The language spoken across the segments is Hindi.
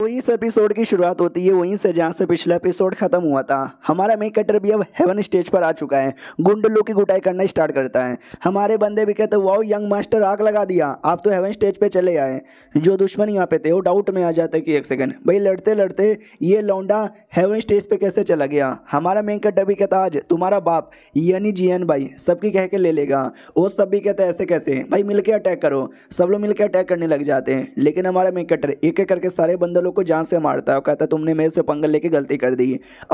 तो इस एपिसोड की शुरुआत होती है वहीं से जहाँ से पिछला एपिसोड खत्म हुआ था हमारा मेक कटर भी अब हेवन स्टेज पर आ चुका है गुंडलों की गुटाई करना स्टार्ट करता है हमारे बंदे भी कहते वाओ यंग मास्टर आग लगा दिया आप तो हेवन स्टेज पे चले आए जो दुश्मन यहाँ पे थे वो डाउट में आ जाते कि एक सेकंड भाई लड़ते लड़ते ये लौंडा हेवन स्टेज पर कैसे चला गया हमारा मेन कटर भी कहता आज तुम्हारा बाप यानी जी भाई सबकी कह के ले लेगा वो सब भी कहते ऐसे कैसे भाई मिलकर अटैक करो सब लोग मिलकर अटैक करने लग जाते हैं लेकिन हमारा मेन कटर एक एक करके सारे बंदर लोग को जान से मारता है और कहता है तुमने मेरे से पंगल लेके गलती कर दी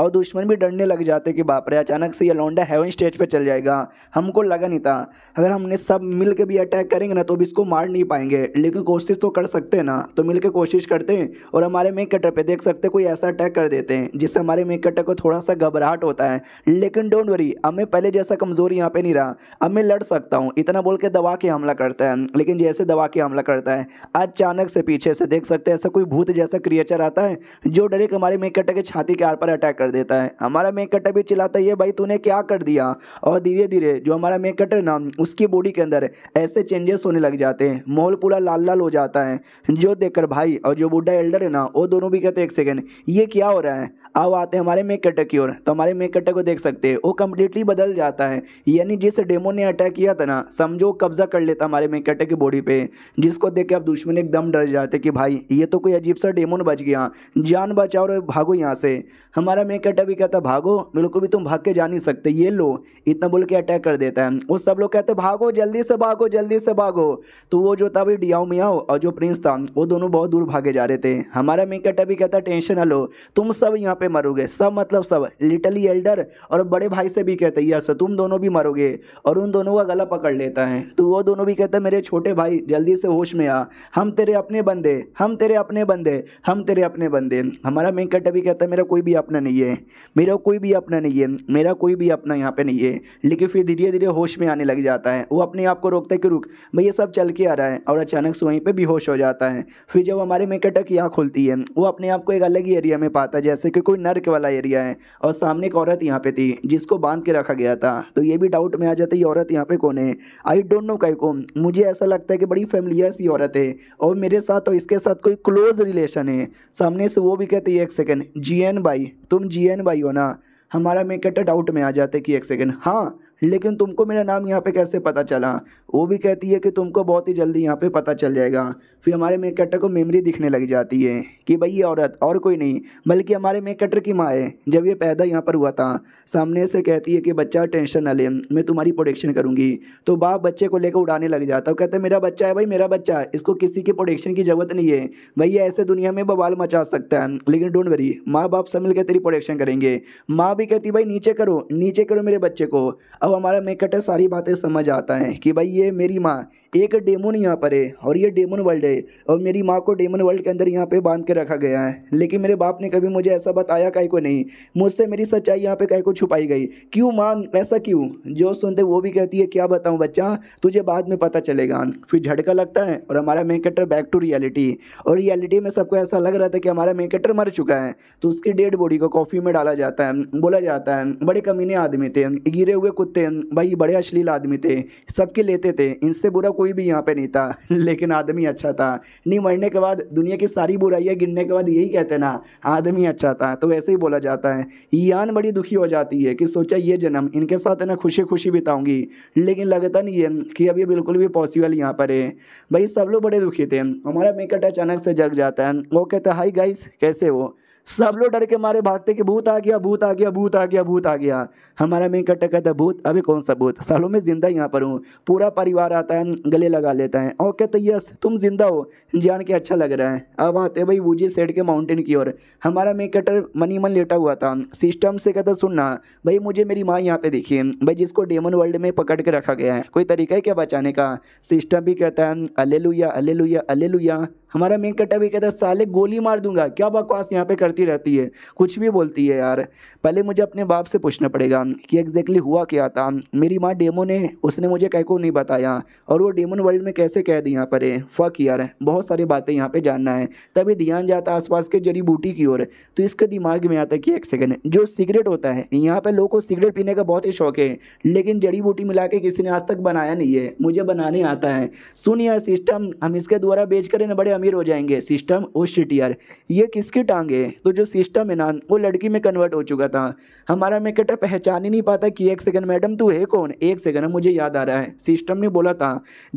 और दुश्मन भी डरने लग जाते कि बाप रे अचानक से ये लौंडा हैवन स्टेज पर चल जाएगा हमको लगा नहीं था अगर हमने सब मिल भी अटैक करेंगे ना तो भी इसको मार नहीं पाएंगे लेकिन कोशिश तो कर सकते हैं ना तो मिल कोशिश करते हैं और हमारे मेक कटर पर देख सकते कोई ऐसा अटैक कर देते हैं जिससे हमारे मेक कटर को थोड़ा सा घबराहट होता है लेकिन डोंट वरी अब मैं पहले जैसा कमज़ोर यहाँ पर नहीं रहा अब मैं लड़ सकता हूँ इतना बोल के दवा के हमला करता है लेकिन जैसे दवा के हमला करता है अचानक से पीछे से देख सकते हैं ऐसा कोई भूत जैसा क्रिएचर आता है जो डायरेक्ट हमारे मेन कटर के छाती के आर पर अटैक कर देता है हमारा मेन कटर भी चिल्लाता है भाई तूने क्या कर दिया और धीरे धीरे जो हमारा मेन कटर ना उसकी बॉडी के अंदर ऐसे चेंजेस होने लग जाते हैं माहौल पूरा लाल लाल हो जाता है जो देखकर भाई और जो बूढ़ा एल्डर है ना वो दोनों भी कहते हैं एक सेकेंड ये क्या हो रहा है अब आते हैं हमारे मेक कटर की ओर तो हमारे मेक कटर को देख सकते हैं वो कम्प्लीटली बदल जाता है यानी जिस डेमो ने अटैक किया था ना समझो कब्जा कर लेता हमारे मेक कटर की बॉडी पे जिसको देख के आप दुश्मन एकदम डर जाते कि भाई ये तो कोई अजीब सा डेमो मन बच गया जान बचाओ रे भागो यहाँ से हमारा मेन कैरेक्टर भी कहता भागो मेरे को भी तुम भाग के जा नहीं सकते ये लो इतना बोल के अटैक कर देता है वो सब लोग कहते भागो जल्दी से भागो जल्दी से भागो तो वो जो था भी डियाओ मियाओ और जो प्रिंस था वो दोनों बहुत दूर भागे जा रहे थे हमारा मेन कैरेक्टर भी कहता टेंशन ना लो तुम सब यहाँ पे मरोगे सब मतलब सब लिटली एल्डर और बड़े भाई से भी कहते यस तुम दोनों भी मरोगे और उन दोनों का गला पकड़ लेता है तो वो दोनों भी कहते मेरे छोटे भाई जल्दी से होश में आ हम तेरे अपने बंदे हम तेरे अपने बंदे हम तेरे अपने बंदे हमारा वेंकट अभी कहता है मेरा कोई भी अपना नहीं है मेरा कोई भी अपना नहीं है मेरा कोई भी अपना यहाँ पे नहीं है लेकिन फिर धीरे धीरे होश में आने लग जाता है वो अपने आप को रोकता है कि रुक भाई ये सब चल के आ रहा है और अचानक से वहीं पर भी होश हो जाता है फिर जब हमारे मेंकट की आँख खुलती है वो अपने आप को एक अलग ही एरिया में पाता है जैसे कि कोई नर्क वाला एरिया है और सामने एक औरत यहाँ पर थी जिसको बांध के रखा गया था तो ये भी डाउट में आ जाता है ये औरत यहाँ पर कौन है आई डोंट नो कई कौन मुझे ऐसा लगता है कि बड़ी फैमिलियर सी औरत है और मेरे साथ और इसके साथ कोई क्लोज रिलेशन है सामने सामने से वो भी कहते हैं एक सेकेंड जी एन भाई तुम जी एन भाई हो ना हमारा मैं डाउट में आ जाते कि एक सेकेंड हाँ लेकिन तुमको मेरा नाम यहाँ पे कैसे पता चला वो भी कहती है कि तुमको बहुत ही जल्दी यहाँ पे पता चल जाएगा फिर हमारे मेक कटर को मेमोरी दिखने लग जाती है कि भाई ये औरत और कोई नहीं बल्कि हमारे मेक कटर की माँ है जब ये पैदा यहाँ पर हुआ था सामने से कहती है कि बच्चा टेंशन न ले मैं तुम्हारी प्रोटेक्शन करूँगी तो बाप बच्चे को लेकर उड़ाने लग जाता है कहते मेरा बच्चा है भाई मेरा बच्चा इसको किसी की प्रोटेक्शन की ज़रूरत नहीं है भाई ऐसे दुनिया में बवाल मचा सकता है लेकिन डोंट वरी माँ बाप सब मिलकर तेरी प्रोटेक्शन करेंगे माँ भी कहती भाई नीचे करो नीचे करो मेरे बच्चे को अब हमारा मेकट है सारी बातें समझ आता है कि भाई ये मेरी माँ एक डेमोन यहाँ पर है और ये डेमोन वर्ल्ड है और मेरी माँ को डेमोन वर्ल्ड के अंदर यहाँ पे बांध के रखा गया है लेकिन मेरे बाप ने कभी मुझे ऐसा बताया कहीं को नहीं मुझसे मेरी सच्चाई यहाँ पे कहीं को छुपाई गई क्यों माँ ऐसा क्यों जो सुनते वो भी कहती है क्या बताऊँ बच्चा तुझे बाद में पता चलेगा फिर झटका लगता है और हमारा मेकटर बैक टू रियलिटी और रियलिटी में सबको ऐसा लग रहा था कि हमारा मेकटर मर चुका है तो उसकी डेड बॉडी को कॉफ़ी में डाला जाता है बोला जाता है बड़े कमीने आदमी थे गिरे हुए कुत्ते भाई बड़े अश्लील आदमी थे सबके लेते थे इनसे बुरा कोई भी यहाँ पे नहीं था लेकिन आदमी अच्छा था नहीं मरने के बाद दुनिया की सारी बुराइयाँ गिनने के बाद यही कहते ना आदमी अच्छा था तो वैसे ही बोला जाता है यान बड़ी दुखी हो जाती है कि सोचा ये जन्म इनके साथ है ना खुशी खुशी बिताऊँगी लेकिन लगता नहीं है कि अब ये बिल्कुल भी पॉसिबल यहाँ पर है भाई सब लोग बड़े दुखी थे हमारा मेकट अचानक से जग जाता है वो कहता हाई गाइस कैसे हो सब लोग डर के मारे भागते कि भूत आ गया भूत आ गया भूत आ गया भूत आ गया हमारा मैं कट कहता भूत अभी कौन सा भूत सालों में ज़िंदा यहाँ पर हूँ पूरा परिवार आता है गले लगा लेता है और कहते यस तुम जिंदा हो जान के अच्छा लग रहा है अब आते भाई वूजी सेट के माउंटेन की ओर हमारा मैं कटर मनी मन लेटा हुआ था सिस्टम से कहता सुनना भाई मुझे मेरी माँ यहाँ पे देखी भाई जिसको डेमन वर्ल्ड में पकड़ के रखा गया है कोई तरीका है क्या बचाने का सिस्टम भी कहता है अले लुया अले लुया अले लुया हमारा मेन कट्टा भी कहता है साले गोली मार दूंगा क्या बकवास यहाँ पे करती रहती है कुछ भी बोलती है यार पहले मुझे अपने बाप से पूछना पड़ेगा कि एग्जैक्टली हुआ क्या था मेरी माँ डेमो ने उसने मुझे कह को नहीं बताया और वो डेमोन वर्ल्ड में कैसे कह दी यहाँ पर फक यार बहुत सारी बातें यहाँ पर जानना है तभी ध्यान जाता आसपास के जड़ी बूटी की ओर तो इसके दिमाग में आता कि एक सेकेंड जो सिगरेट होता है यहाँ पर लोगों को सिगरेट पीने का बहुत ही शौक है लेकिन जड़ी बूटी मिला के किसी ने आज तक बनाया नहीं है मुझे बनाने आता है सुन यार सिस्टम हम इसके द्वारा बेच करें बड़े अमीर हो जाएंगे सिस्टम ओ शिट यार ये किसकी टांग है तो जो सिस्टम है ना वो लड़की में कन्वर्ट हो चुका था हमारा मेकटर पहचान ही नहीं पाता कि एक सेकंड मैडम तू है कौन एक सेकंड मुझे याद आ रहा है सिस्टम ने बोला था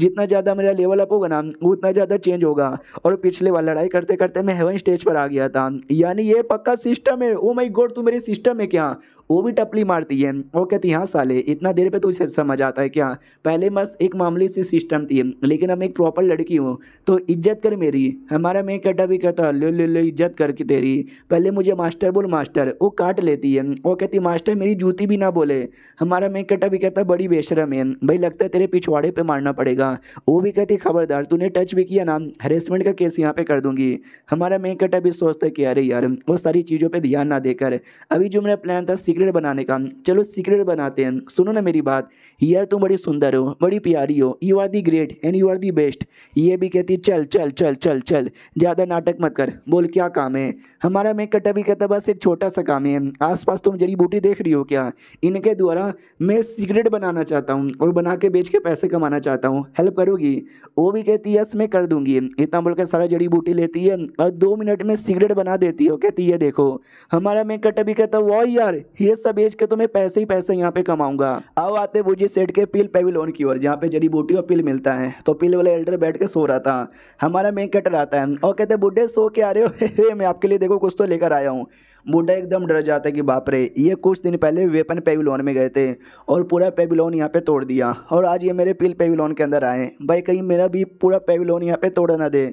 जितना ज़्यादा मेरा लेवल अप होगा ना उतना ज़्यादा चेंज होगा और पिछले बार लड़ाई करते करते मैं हेवन स्टेज पर आ गया था यानी ये पक्का सिस्टम है ओ माई गोड तू मेरी सिस्टम है क्या वो भी टपली मारती है वो कहती हाँ साले इतना देर पर तो उसे समझ आता है क्या पहले बस एक मामले सी सिस्टम थी लेकिन हम एक प्रॉपर लड़की हूँ तो इज्जत कर मेरी हमारा मैं कटा भी कहता लो लो लो इज्जत करके तेरी पहले मुझे मास्टर बोल मास्टर वो काट लेती है वो कहती मास्टर मेरी जूती भी ना बोले हमारा मैं कटा भी कहता बड़ी बेशरम है भाई लगता है तेरे पिछवाड़े पर मारना पड़ेगा वो भी कहती खबरदार तूने टच भी किया ना हरेसमेंट का केस यहाँ पर कर दूंगी हमारा मैं कटा भी सोचता कि अरे यार वो सारी चीज़ों पर ध्यान ना देकर अभी जो मेरा प्लान था सीक्रेट बनाने का चलो सीक्रेट बनाते हैं सुनो ना मेरी बात यार तुम बड़ी सुंदर हो बड़ी प्यारी हो you are the great and you are the best ये भी कहती चल चल चल चल चल ज़्यादा नाटक मत कर बोल क्या काम है हमारा मैं कटा भी कहता बस एक छोटा सा काम है आसपास तुम जड़ी बूटी देख रही हो क्या इनके द्वारा मैं सिगरेट बनाना चाहता हूँ और बना के बेच के पैसे कमाना चाहता हूँ हेल्प करोगी वो भी कहती यस मैं कर दूंगी इतना बोल बोलकर सारा जड़ी बूटी लेती है और दो मिनट में सिगरेट बना देती है कहती है देखो हमारा मैं कटा भी कहता वाह यार ये सब बेच के तो मैं पैसे ही पैसे यहाँ पे कमाऊंगा अब आते बुजी सेठ के पिल पेविलोन की ओर जहाँ पे जड़ी बूटी और पिल मिलता है तो पिल वाला एल्डर बैठ के सो रहा था हमारा मेन कटर आता है और कहते बुढ़े सो के आ रहे हो मैं आपके लिए देखो कुछ तो लेकर आया हूँ बुढ़ा एकदम डर जाता है कि बाप रे ये कुछ दिन पहले वेपन पेविलोन में गए थे और पूरा पेविलोन यहाँ पे तोड़ दिया और आज ये मेरे पिल पेविलोन के अंदर आए भाई कहीं मेरा भी पूरा पेविलोन यहाँ पे तोड़ ना दे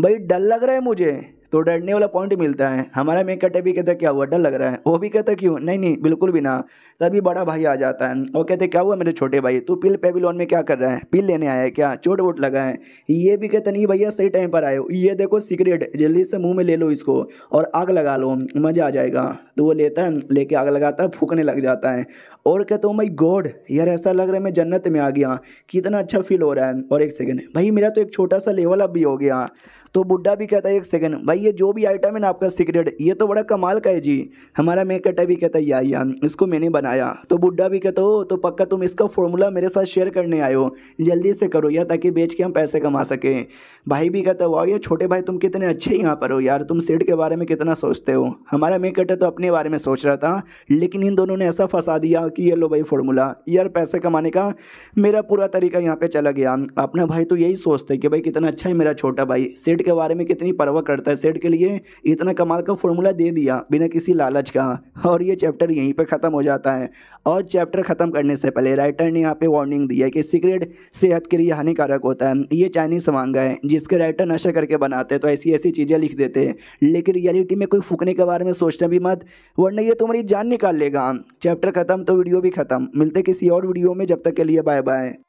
भाई डर लग रहा है मुझे तो डरने वाला पॉइंट मिलता है हमारा मेन कटे भी कहता है क्या हुआ डर लग रहा है वो भी कहता क्यों नहीं नहीं बिल्कुल भी ना तभी बड़ा भाई आ जाता है और कहते क्या हुआ मेरे छोटे भाई तू पिल पेविलोन में क्या कर रहा है पिल लेने आया है क्या चोट वोट लगा है ये भी कहते नहीं भैया सही टाइम पर आए हो ये देखो सिगरेट जल्दी से मुँह में ले लो इसको और आग लगा लो मज़ा आ जाएगा तो वो लेता है लेके आग लगाता है फूकने लग जाता है और कहता हूँ भाई गॉड यार ऐसा लग रहा है मैं जन्नत में आ गया कितना अच्छा फील हो रहा है और एक सेकेंड भाई मेरा तो एक छोटा सा लेवल अप भी हो गया तो बुढ़ा भी कहता है एक सेकेंड भाई ये जो भी आइटम है ना आपका सीक्रेट ये तो बड़ा कमाल का है जी हमारा मेकटा भी कहता है या, या इसको मैंने बनाया तो बुढ़ा भी कहता हो तो पक्का तुम इसका फॉर्मूला मेरे साथ शेयर करने आयो जल्दी से करो यार ताकि बेच के हम पैसे कमा सकें भाई भी कहता वाह ये छोटे भाई तुम कितने अच्छे यहाँ पर हो यार तुम सेठ के बारे में कितना सोचते हो हमारा मेकटा तो अपने बारे में सोच रहा था लेकिन इन दोनों ने ऐसा फंसा दिया कि ये लो भाई फॉर्मूला यार पैसे कमाने का मेरा पूरा तरीका यहाँ पर चला गया अपना भाई तो यही सोचते कि भाई कितना अच्छा है मेरा छोटा भाई सेठ सेठ के बारे में कितनी परवाह करता है सेठ के लिए इतना कमाल का फॉर्मूला दे दिया बिना किसी लालच का और ये चैप्टर यहीं पर ख़त्म हो जाता है और चैप्टर ख़त्म करने से पहले राइटर ने यहाँ पर वार्निंग दी है कि सिगरेट सेहत के लिए हानिकारक होता है ये चाइनीज मांगा है जिसके राइटर नशा करके बनाते हैं तो ऐसी ऐसी चीज़ें लिख देते हैं लेकिन रियलिटी में कोई फूकने के बारे में सोचना भी मत वरना ये तुम्हारी जान निकाल लेगा चैप्टर ख़त्म तो वीडियो भी ख़त्म मिलते किसी और वीडियो में जब तक के लिए बाय बाय